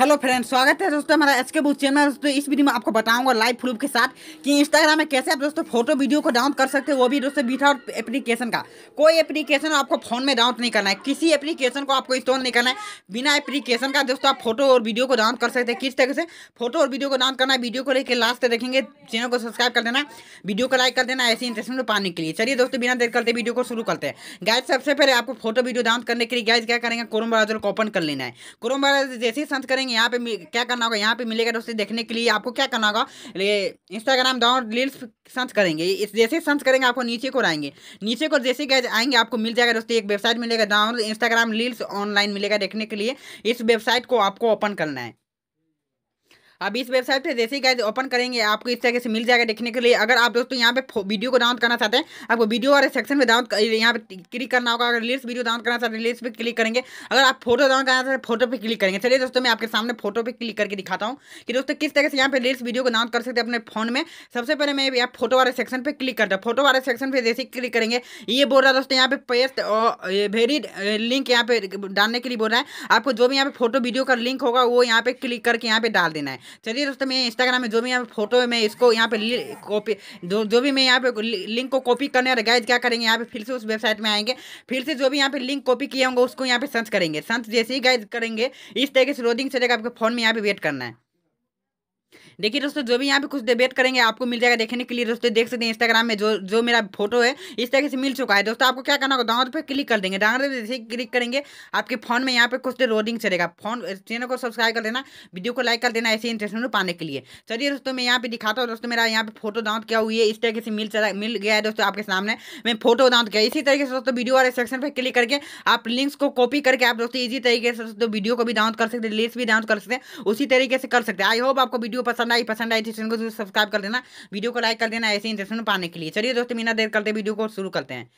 hello friends स्वागत है दोस्तों हमारा एच के बुक चैनल दोस्तों इस वीडियो में आपको बताऊंगा लाइव प्रूफ के साथ कि इंस्टाग्राम में कैसे आप दोस्तों फोटो वीडियो को डाउनलोड कर सकते हो वो भी दोस्तों और एप्लीकेशन का कोई एप्लीकेशन आपको फोन में डाउनलोड नहीं करना है किसी एप्लीकेशन को आपको इंस्टॉल नहीं करना है बिना एप्लीकेशन का दोस्तों आप फोटो और वीडियो को डाउनलोड कर सकते हैं किस तरह से फोटो और वीडियो को डाउनलोड करना है वीडियो को लेकर लास्ट तक देखेंगे चैनल को सब्सक्राइब कर देना वीडियो को लाइक कर देना ऐसी इंटरेस्टमेंट पाने के लिए चलिए दोस्तों बिना देर करते वीडियो को शुरू करते हैं गाइज सबसे पहले आपको फोटो वीडियो डाउनलोड करने के लिए गाइज क्या करेंगे क्रोम ब्राउजर को ओपन कर लेना है क्रोम ब्राउजर जैसे ही संत करेंगे देखेंगे यहाँ पे क्या करना होगा यहाँ पे मिलेगा दोस्तों देखने के लिए आपको क्या करना होगा इंस्टाग्राम डाउन रील्स सर्च करेंगे इस जैसे सर्च करेंगे आपको नीचे को आएंगे नीचे को जैसे गए आएंगे आपको मिल जाएगा दोस्तों एक वेबसाइट मिलेगा डाउन इंस्टाग्राम रील्स ऑनलाइन मिलेगा देखने के लिए इस वेबसाइट को आपको ओपन करना है अब इस वेबसाइट पे जैसे ही गाइड ओपन करेंगे आपको इस तरीके से मिल जाएगा देखने के लिए अगर आप दोस्तों यहाँ पे वीडियो को डाउनलोड करना चाहते हैं आपको वीडियो वाले सेक्शन में डाउन यहाँ पे क्लिक करना होगा अगर रिल्स वीडियो डाउनलोड करना चाहते हैं रिल्स पे क्लिक करेंगे अगर आप फोटो डाउन करना चाहते हैं फोटो पे क्लिक करेंगे चलिए दोस्तों मैं आपके सामने फोटो पे क्लिक करके दिखाता हूँ कि दोस्तों किस तरह से यहाँ पे रिल्स वीडियो को डाउनलोड कर सकते हैं अपने फोन में सबसे पहले मैं यहाँ फोटो वाले सेक्शन पर क्लिक करता हूँ फोटो वाले सेक्शन पर जैसे क्लिक करेंगे ये बोल रहा है दोस्तों यहाँ पे पेस्ट और वेरी लिंक यहाँ पे डालने के लिए बोल रहा है आपको जो भी यहाँ पे फोटो वीडियो का लिंक होगा वो यहाँ पे क्लिक करके यहाँ पे डाल देना है चलिए दोस्तों मैं इंस्टाग्राम में जो भी यहाँ पे फोटो है मैं इसको यहाँ पे कॉपी जो जो भी मैं यहाँ पे लिंक को कॉपी करने और गाइज क्या करेंगे यहाँ पे फिर से उस वेबसाइट में आएंगे फिर से जो भी यहाँ पे लिंक कॉपी किया होंगे उसको यहाँ पे सर्च करेंगे सर्च जैसे ही गाइज करेंगे इस तरीके से लोडिंग चलेगा आपके फोन में यहाँ पे वेट करना है देखिए दोस्तों जो भी यहाँ पे कुछ डिबेट करेंगे आपको मिल जाएगा देखने के लिए दोस्तों देख सकते हैं इंस्टाग्राम में जो जो मेरा फोटो है इस तरीके से मिल चुका है दोस्तों आपको क्या करना होगा डाउनलोड पर क्लिक कर देंगे डाउनलोड जैसे क्लिक करेंगे आपके फोन में यहाँ पे कुछ देर रोडिंग चलेगा फोन चैनल को सब्सक्राइब कर देना वीडियो को लाइक कर देना ऐसे इंटरेस्ट पाने के लिए चलिए दोस्तों मैं यहाँ पे दिखाता हूँ दोस्तों मेरा यहाँ पे फोटो डाउनलोड क्या हुई है इस तरीके से मिल चला मिल गया है दोस्तों आपके सामने मैं फोटो डाउनलोड किया इसी तरीके से दोस्तों वीडियो वाले सेक्शन पर क्लिक करके आप लिंक्स को कॉपी करके आप दोस्तों इजी तरीके से दोस्तों वीडियो को भी डाउनलोड कर सकते हैं लिस्ट भी डाउनलोड कर सकते हैं उसी तरीके से कर सकते हैं आई होप आपको वीडियो पसंद पसंद आई पसंद आई चैनल को जरूर सब्सक्राइब कर देना वीडियो को लाइक कर देना ऐसे इंटरेस्ट पाने के लिए चलिए दोस्तों बिना देर करते वीडियो को शुरू करते हैं